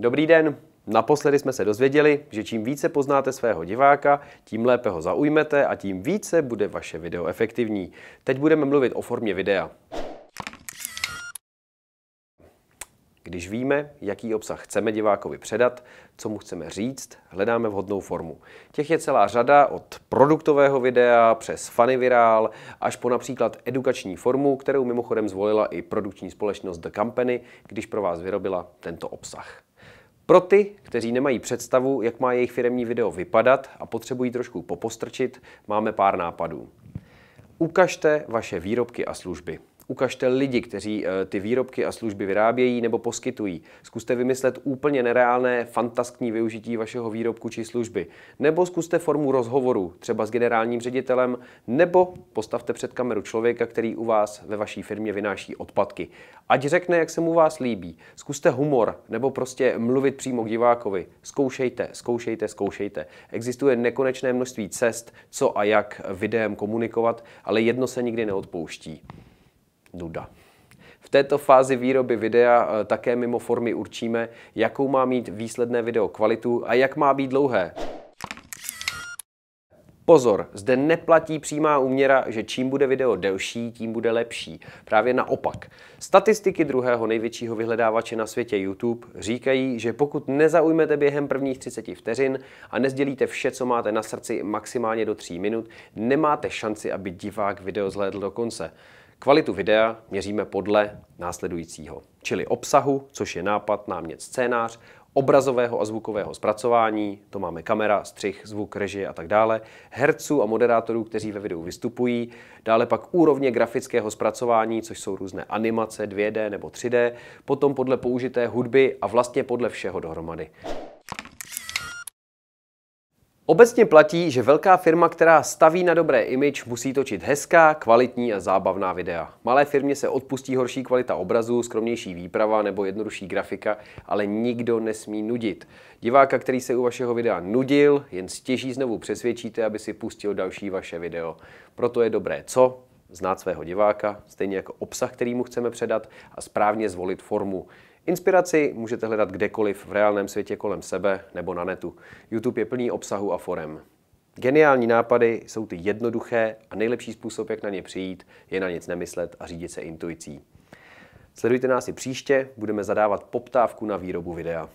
Dobrý den, Naposledy jsme se dozvěděli, že čím více poznáte svého diváka, tím lépe ho zaujmete a tím více bude vaše video efektivní. Teď budeme mluvit o formě videa. Když víme, jaký obsah chceme divákovi předat, co mu chceme říct, hledáme vhodnou formu. Těch je celá řada od produktového videa přes funny virál až po například edukační formu, kterou mimochodem zvolila i produkční společnost The Company, když pro vás vyrobila tento obsah. Pro ty, kteří nemají představu, jak má jejich firmní video vypadat a potřebují trošku popostrčit, máme pár nápadů. Ukažte vaše výrobky a služby. Ukažte lidi, kteří eh, ty výrobky a služby vyrábějí nebo poskytují. Zkuste vymyslet úplně nereálné, fantaskní využití vašeho výrobku či služby. Nebo zkuste formu rozhovoru, třeba s generálním ředitelem, nebo postavte před kameru člověka, který u vás ve vaší firmě vynáší odpadky. Ať řekne, jak se mu vás líbí. Zkuste humor, nebo prostě mluvit přímo k divákovi. Zkoušejte, zkoušejte, zkoušejte. Existuje nekonečné množství cest, co a jak videem komunikovat, ale jedno se nikdy neodpouští nuda. V této fázi výroby videa eh, také mimo formy určíme, jakou má mít výsledné video kvalitu a jak má být dlouhé. Pozor, zde neplatí přímá úměra, že čím bude video delší, tím bude lepší. Právě naopak. Statistiky druhého největšího vyhledávače na světě YouTube říkají, že pokud nezaujmete během prvních 30 vteřin a nezdělíte vše, co máte na srdci maximálně do 3 minut, nemáte šanci, aby divák video zhlédl do konce. Kvalitu videa měříme podle následujícího, čili obsahu, což je nápad, námět, scénář, obrazového a zvukového zpracování, to máme kamera, střih, zvuk, režie a tak dále, herců a moderátorů, kteří ve videu vystupují, dále pak úrovně grafického zpracování, což jsou různé animace 2D nebo 3D, potom podle použité hudby a vlastně podle všeho dohromady. Obecně platí, že velká firma, která staví na dobré image, musí točit hezká, kvalitní a zábavná videa. Malé firmě se odpustí horší kvalita obrazu, skromnější výprava nebo jednodušší grafika, ale nikdo nesmí nudit. Diváka, který se u vašeho videa nudil, jen stěží znovu přesvědčíte, aby si pustil další vaše video. Proto je dobré co? znát svého diváka, stejně jako obsah, který mu chceme předat a správně zvolit formu. Inspiraci můžete hledat kdekoliv v reálném světě kolem sebe nebo na netu. YouTube je plný obsahu a forem. Geniální nápady jsou ty jednoduché a nejlepší způsob, jak na ně přijít, je na nic nemyslet a řídit se intuicí. Sledujte nás i příště, budeme zadávat poptávku na výrobu videa.